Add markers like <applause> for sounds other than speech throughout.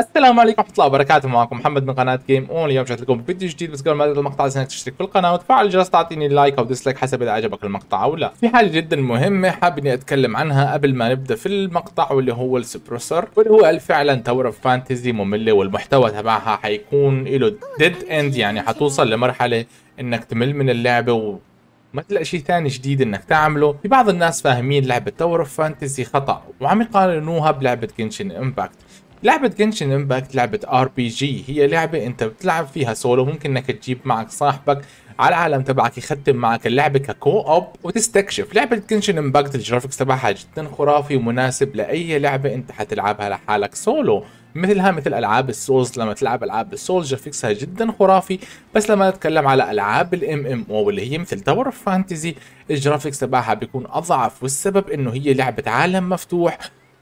السلام عليكم ورحمة الله وبركاته معكم محمد من قناة جيم اون اليوم جبت لكم فيديو جديد بس قبل ما نبدا المقطع عايزك تشترك في القناة وتفعل الجرس تعطيني لايك او ديسلايك حسب اذا عجبك المقطع او لا. في حاجة جدا مهمة حاب اني اتكلم عنها قبل ما نبدا في المقطع واللي هو السبروسر واللي هو فعلا اوف فانتزي مملة والمحتوى تبعها حيكون له ديد اند يعني حتوصل لمرحلة انك تمل من اللعبة و ما تلاقي شيء ثاني جديد انك تعمله في بعض الناس فاهمين لعبه تور اوف فانتزي خطا وعم يقارنوها بلعبه كنشن امباكت لعبة جنشن امباكت لعبة ار بي جي هي لعبة انت بتلعب فيها سولو ممكن انك تجيب معك صاحبك على العالم تبعك يختم معك اللعبة ككو اوب وتستكشف لعبة جنشن امباكت الجرافيكس تبعها جدا خرافي ومناسب لأي لعبة انت حتلعبها لحالك سولو مثلها مثل العاب السولز لما تلعب العاب السولز جرافيكسها جدا خرافي بس لما نتكلم على العاب الام ام او اللي هي مثل تاور فانتزي الجرافيكس تبعها بيكون اضعف والسبب انه هي لعبه عالم مفتوح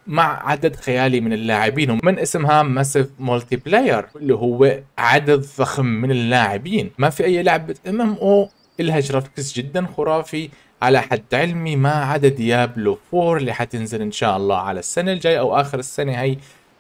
مع عدد خيالي من اللاعبين ومن اسمها ماسيف مولتي بلاير اللي هو عدد ضخم من اللاعبين ما في اي لعبه ام ام او الها جرافيكس جدا خرافي على حد علمي ما عدا ديابلو 4 اللي حتنزل ان شاء الله على السنه الجايه او اخر السنه هي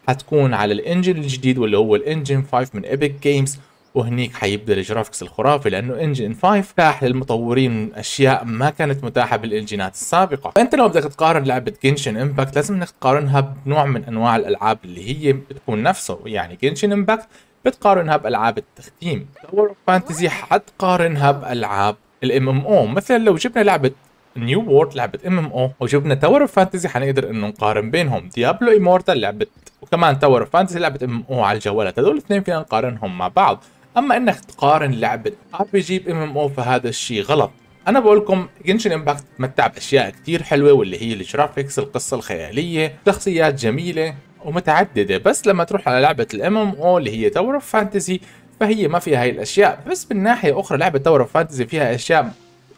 حتكون على الانجن الجديد واللي هو الانجن 5 من ايبك جيمز وهنيك حيبدا الجرافكس الخرافي لانه انجن 5 فتح للمطورين اشياء ما كانت متاحه بالانجينات السابقه فانت لو بدك تقارن لعبه جنشن امباكت لازم انك تقارنها بنوع من انواع الالعاب اللي هي بتكون نفسه يعني جنشن امباكت بتقارنها بالعاب التختيم وورد فانتزي حتقارنها بالعاب الام ام او مثلا لو جبنا لعبه نيو وورد لعبه ام ام او وجبنا تاور اوف فانتزي حنقدر انه نقارن بينهم ديابلو ايمورتال لعبه وكمان تاور اوف فانتزي لعبه ام ام او على الجوالات هذول الاثنين فينا نقارنهم مع بعض اما انك تقارن لعبه ار بي جي بام ام او فهذا الشيء غلط انا بقول لكم جنشن امباكت متع باشياء كثير حلوه واللي هي الجرافيكس القصه الخياليه شخصيات جميله ومتعدده بس لما تروح على لعبه الام ام او اللي هي تاور اوف فانتسي فهي ما فيها هاي الاشياء بس من ناحيه اخرى لعبه تاور اوف فانتسي فيها اشياء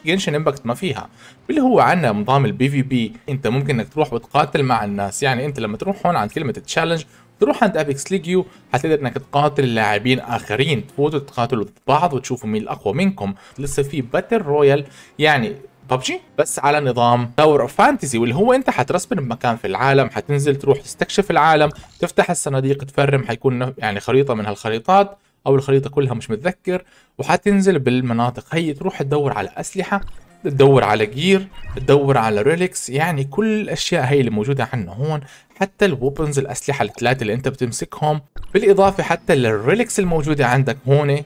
جنشن امباكت ما فيها اللي هو عندنا نظام البي في بي انت ممكن انك تروح وتقاتل مع الناس يعني انت لما تروح هون عند كلمه تشالنج تروح عند ابيكس ليجيو حتقدر انك تقاتل لاعبين اخرين تفوتوا تقاتلوا بعض وتشوفوا مين الاقوى منكم لسه في باتل رويال يعني ببجي بس على نظام تاور اوف فانتزي واللي هو انت حترسبن بمكان في العالم حتنزل تروح تستكشف العالم تفتح الصناديق تفرم حيكون يعني خريطه من هالخريطات او الخريطه كلها مش متذكر وحتنزل بالمناطق هي تروح تدور على اسلحه تدور على جير تدور على ريليكس يعني كل الاشياء هي اللي موجوده عندنا هون حتى الوبنز الاسلحه الثلاثه اللي انت بتمسكهم بالاضافه حتى للريليكس الموجوده عندك هون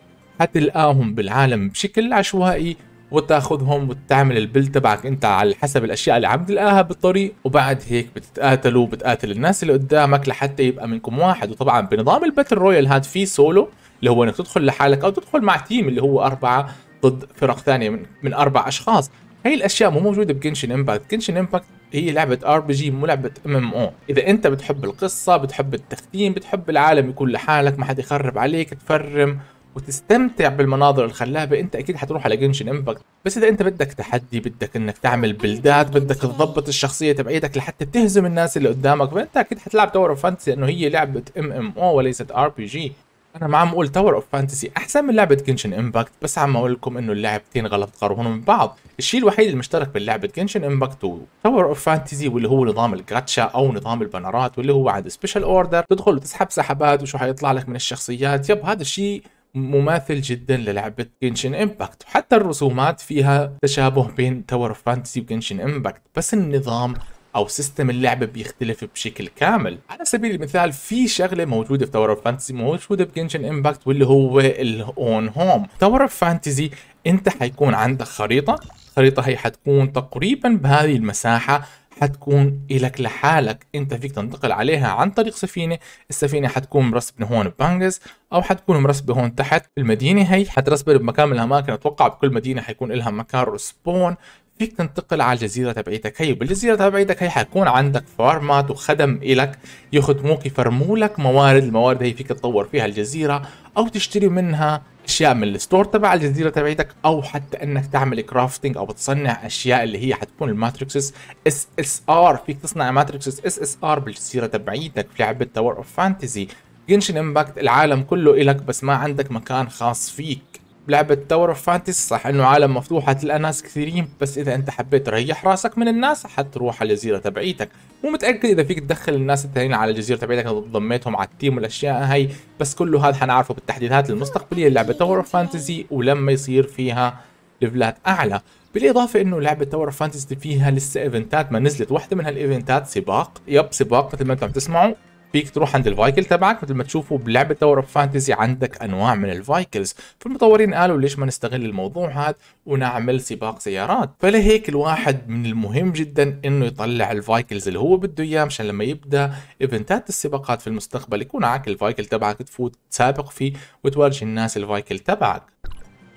حتلقاهم بالعالم بشكل عشوائي وتاخذهم وتعمل البيل تبعك انت على حسب الاشياء اللي عم تلقاها بالطريق وبعد هيك بتتقاتلوا بتقاتل الناس اللي قدامك لحتى يبقى منكم واحد وطبعا بنظام الباتل رويال هاد في سولو اللي هو انك تدخل لحالك او تدخل مع تيم اللي هو اربعه ضد فرق ثانيه من, من اربع اشخاص هي الاشياء مو موجوده بجنشن امباكت جنشن امباكت هي لعبه ار بي جي مو لعبه ام ام او اذا انت بتحب القصه بتحب التختيم بتحب العالم يكون لحالك ما حد يخرب عليك تفرم وتستمتع بالمناظر الخلابه انت اكيد حتروح على جنشن امباكت بس اذا انت بدك تحدي بدك انك تعمل بلدات بدك تضبط الشخصيه تبعيتك لحتى تهزم الناس اللي قدامك فانت اكيد حتلعب تور اوف فانتسي انه هي لعبه ام ام او وليست ار بي جي انا ما عم اقول تاور اوف فانتسي احسن من لعبه جنشن امباكت بس عم اقول لكم انه اللعبتين غلط قربهم من بعض الشيء الوحيد المشترك بين لعبه جنشن امباكت وتاور اوف فانتسي واللي هو نظام الجاتشا او نظام البنرات واللي هو عند سبيشال اوردر تدخل وتسحب سحبات وشو حيطلع لك من الشخصيات يب هذا الشيء مماثل جدا للعبة جنشن امباكت وحتى الرسومات فيها تشابه بين تاور اوف فانتسي وجنشن امباكت بس النظام او سيستم اللعب بيختلف بشكل كامل على سبيل المثال في شغله موجوده في تاور اوف فانتسي موجوده بجنشن امباكت واللي هو الاون هوم تاور اوف فانتسي انت حيكون عندك خريطه الخريطه هي حتكون تقريبا بهذه المساحه حتكون إلك لحالك انت فيك تنتقل عليها عن طريق سفينة السفينة حتكون مرسبة هون بانجز او حتكون مرسبة هون تحت المدينة هي حترسبة بمكان من الاماكن اتوقع بكل مدينة حيكون لها مكان سبون فيك تنتقل على الجزيرة تبعيتك هي بالجزيرة تبعيتك هي حيكون عندك فارمات وخدم إلك يخدموك يفرموا لك موارد الموارد هي فيك تطور فيها الجزيرة أو تشتري منها أشياء من الستور تبع الجزيرة تبعيتك أو حتى أنك تعمل كرافتنج أو تصنع أشياء اللي هي حتكون الماتريكسز اس اس ار فيك تصنع ماتريكسز اس اس ار بالجزيرة تبعيتك في لعبة تاور اوف فانتزي جنشن امباكت العالم كله إلك بس ما عندك مكان خاص فيك بلعبة تاور اوف فانتسي صح انه عالم مفتوح حتلقى ناس كثيرين بس اذا انت حبيت تريح راسك من الناس حتروح على الجزيرة تبعيتك مو متأكد اذا فيك تدخل الناس الثانيين على الجزيرة تبعيتك اذا ضميتهم على التيم والاشياء هاي بس كله هذا حنعرفه بالتحديثات المستقبلية للعبة تاور اوف فانتسي ولما يصير فيها ليفلات اعلى بالاضافه انه لعبه تاور اوف فانتسي فيها لسه ايفنتات ما نزلت واحده من هالايفنتات سباق يب سباق مثل ما انتم عم تسمعوا فيك تروح عند الفايكل تبعك مثل ما تشوفوا بلعبه تاور اوف فانتزي عندك انواع من الفايكلز فالمطورين قالوا ليش ما نستغل الموضوع هذا ونعمل سباق سيارات فلهيك الواحد من المهم جدا انه يطلع الفايكلز اللي هو بده اياه مشان لما يبدا ايفنتات السباقات في المستقبل يكون معك الفايكل تبعك تفوت تسابق فيه وتورجي الناس الفايكل تبعك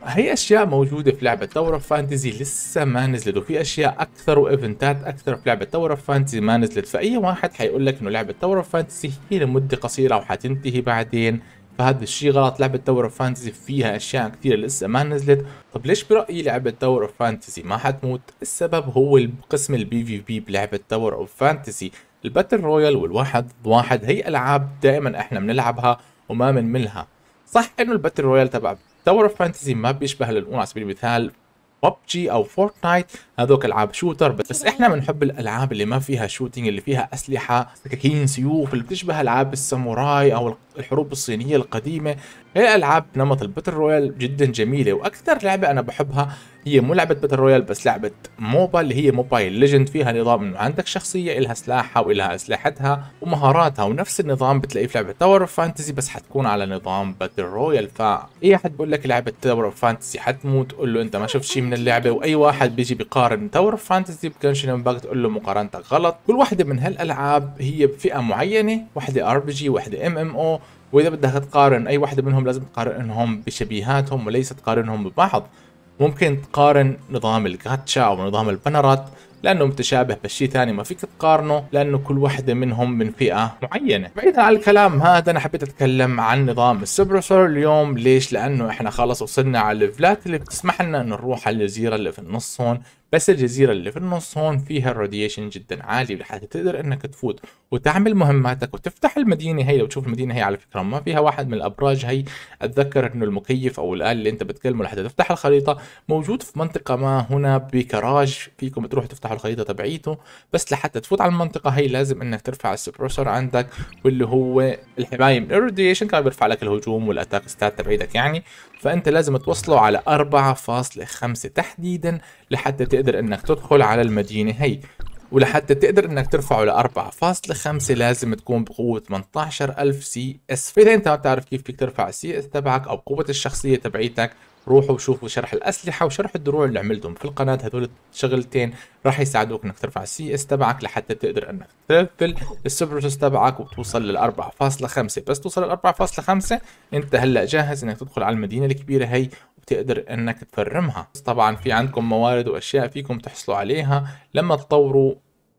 هي اشياء موجوده في لعبه تاور اوف فانتزي لسه ما نزلت وفي اشياء اكثر وايفنتات اكثر في لعبه تاور اوف فانتزي ما نزلت فاي واحد حيقول لك انه لعبه تاور اوف فانتزي هي لمده قصيره وحتنتهي بعدين فهذا الشيء غلط لعبة تاور اوف فانتزي فيها اشياء كثير لسه ما نزلت طب ليش برأيي لعبة تاور اوف فانتزي ما حتموت السبب هو قسم البي في بي بلعبة تاور اوف فانتزي الباتل رويال والواحد ضد واحد هي العاب دائما احنا بنلعبها وما بنملها صح انه الباتل رويال تبع تاور اوف فانتزي ما بيشبه للاون على سبيل المثال ببجي او فورتنايت هذوك العاب شوتر بس احنا بنحب الالعاب اللي ما فيها شوتينج اللي فيها اسلحه سكاكين سيوف اللي بتشبه العاب الساموراي او الحروب الصينية القديمة هي ألعاب نمط الباتل رويال جدا جميلة وأكثر لعبة أنا بحبها هي مو لعبة باتل رويال بس لعبة موبا اللي هي موبايل ليجند فيها نظام انه عندك شخصية إلها سلاحها وإلها أسلحتها ومهاراتها ونفس النظام بتلاقيه في لعبة تاور اوف فانتسي بس حتكون على نظام باتل رويال فأي أي أحد بقول لك لعبة تاور اوف فانتسي حتموت تقول له أنت ما شفت شيء من اللعبة وأي واحد بيجي بيقارن تاور اوف فانتسي بكنشن امباكت قول له مقارنتك غلط كل واحدة من هالألعاب هي بفئة معينة واحدة ار بي جي واحدة ام ام او واذا بدك تقارن اي واحدة منهم لازم تقارنهم بشبيهاتهم وليس تقارنهم ببعض ممكن تقارن نظام الجاتشا او نظام البنرات لانه متشابه شيء ثاني ما فيك تقارنه لانه كل واحدة منهم من فئة معينة بعيدا عن الكلام هذا انا حبيت اتكلم عن نظام السبرسور اليوم ليش لانه احنا خلص وصلنا على الفلات اللي بتسمح لنا انه نروح على الجزيرة اللي في النص هون بس الجزيرة اللي في النص هون فيها الراديشن جدا عالي لحتى تقدر انك تفوت وتعمل مهماتك وتفتح المدينة هي لو تشوف المدينة هي على فكرة ما فيها واحد من الابراج هي اتذكر انه المكيف او الآلة اللي انت بتكلمه لحتى تفتح الخريطة موجود في منطقة ما هنا بكراج فيكم تروحوا تفتحوا الخريطة تبعيته بس لحتى تفوت على المنطقة هي لازم انك ترفع السبرسور عندك واللي هو الحماية من الراديشن كان بيرفع لك الهجوم والاتاك ستات تبعيتك يعني فانت لازم توصله على 4.5 تحديدا لحتى تقدر انك تدخل على المدينة هي ولحتى تقدر انك ترفعه ل 4.5 لازم تكون بقوة 18000 سي اس فاذا انت ما بتعرف كيف فيك ترفع السي اس تبعك او قوة الشخصية تبعيتك روحوا وشوفوا شرح الاسلحه وشرح الدروع اللي عملتهم في القناه هذول الشغلتين راح يساعدوك انك ترفع السي اس تبعك لحتى تقدر انك تلفل السبروسس تبعك وتوصل لل 4.5 بس توصل لل 4.5 انت هلا جاهز انك تدخل على المدينه الكبيره هي تقدر انك تفرمها طبعا في عندكم موارد واشياء فيكم تحصلوا عليها لما تطوروا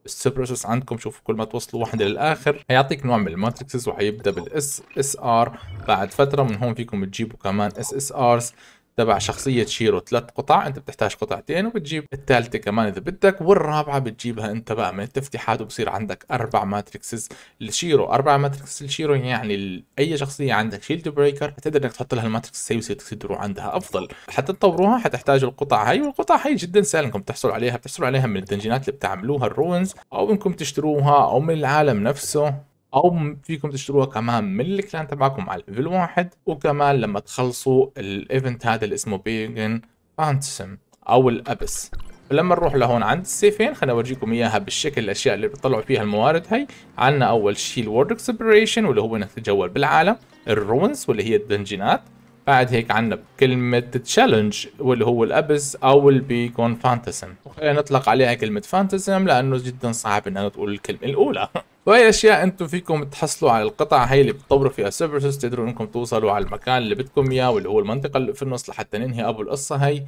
السبروسس عندكم شوفوا كل ما توصلوا واحد للاخر هيعطيك نوع من الماتريكسز وحيبدا بالاس اس ار بعد فتره من هون فيكم تجيبوا كمان اس اس ارز تبع شخصية شيرو ثلاث قطع انت بتحتاج قطعتين وبتجيب الثالثة كمان اذا بدك والرابعة بتجيبها انت بقى من التفتيحات وبصير عندك اربع ماتريكسز لشيرو اربع ماتريكسز لشيرو يعني اي شخصية عندك شيلد بريكر تقدر انك تحط لها الماتريكس وسي تقدروا عندها افضل حتى تطوروها حتحتاجوا القطع هاي والقطع هاي جدا سهل انكم تحصلوا عليها بتحصلوا عليها من الدنجنات اللي بتعملوها الروينز او انكم تشتروها او من العالم نفسه او فيكم تشتروها كمان من الكلان تبعكم على ليفل واحد وكمان لما تخلصوا الايفنت هذا اللي اسمه بيجن فانتسم او الابس فلما نروح لهون عند السيفين خليني اورجيكم اياها بالشكل الاشياء اللي بتطلعوا فيها الموارد هي عندنا اول شيء الورد اكسبريشن واللي هو انك تتجول بالعالم الرونز واللي هي الدنجينات بعد هيك عندنا كلمة تشالنج واللي هو الأبس أو البيكون فانتسم وخلينا نطلق عليها كلمة فانتسم لأنه جدا صعب إنها تقول الكلمة الأولى <laughs> وهي اشياء انتم فيكم تحصلوا على القطع هي اللي بتطوروا فيها السيرفرز تقدروا انكم توصلوا على المكان اللي بدكم اياه واللي هو المنطقه اللي في النص لحتى ننهي ابو القصه هي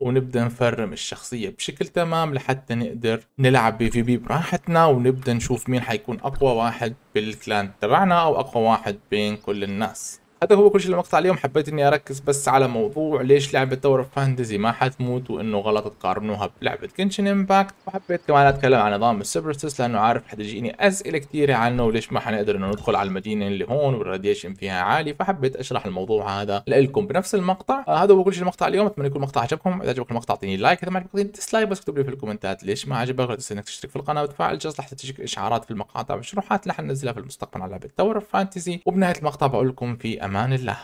ونبدا نفرم الشخصيه بشكل تمام لحتى نقدر نلعب بي في بي براحتنا ونبدا نشوف مين حيكون اقوى واحد بالكلان تبعنا او اقوى واحد بين كل الناس هذا هو كل شيء المقطع اليوم حبيت اني اركز بس على موضوع ليش لعبة اوف فانتزي ما حتموت وانه غلط تقارنوها بلعبة كنشن امباكت وحبيت كمان اتكلم عن نظام السبرتس لانه عارف حتجيني اسئلة كثيرة عنه وليش ما حنقدر انه ندخل على المدينة اللي هون والراديشن فيها عالي فحبيت اشرح الموضوع هذا لكم بنفس المقطع آه هذا هو كل شيء المقطع اليوم اتمنى يكون المقطع عجبكم اذا عجبك المقطع اعطيني لايك اذا ما عجبك اعطيني ديسلايك بس اكتب لي في الكومنتات ليش ما عجبك لا تنسى انك تشترك في القناة وتفعل الجرس لحتى تجيك اشعارات في المقاطع والشروحات اللي حننزلها في المستقبل على لعبة اوف فانتزي وبنهاية المقطع بقول لكم في امان الله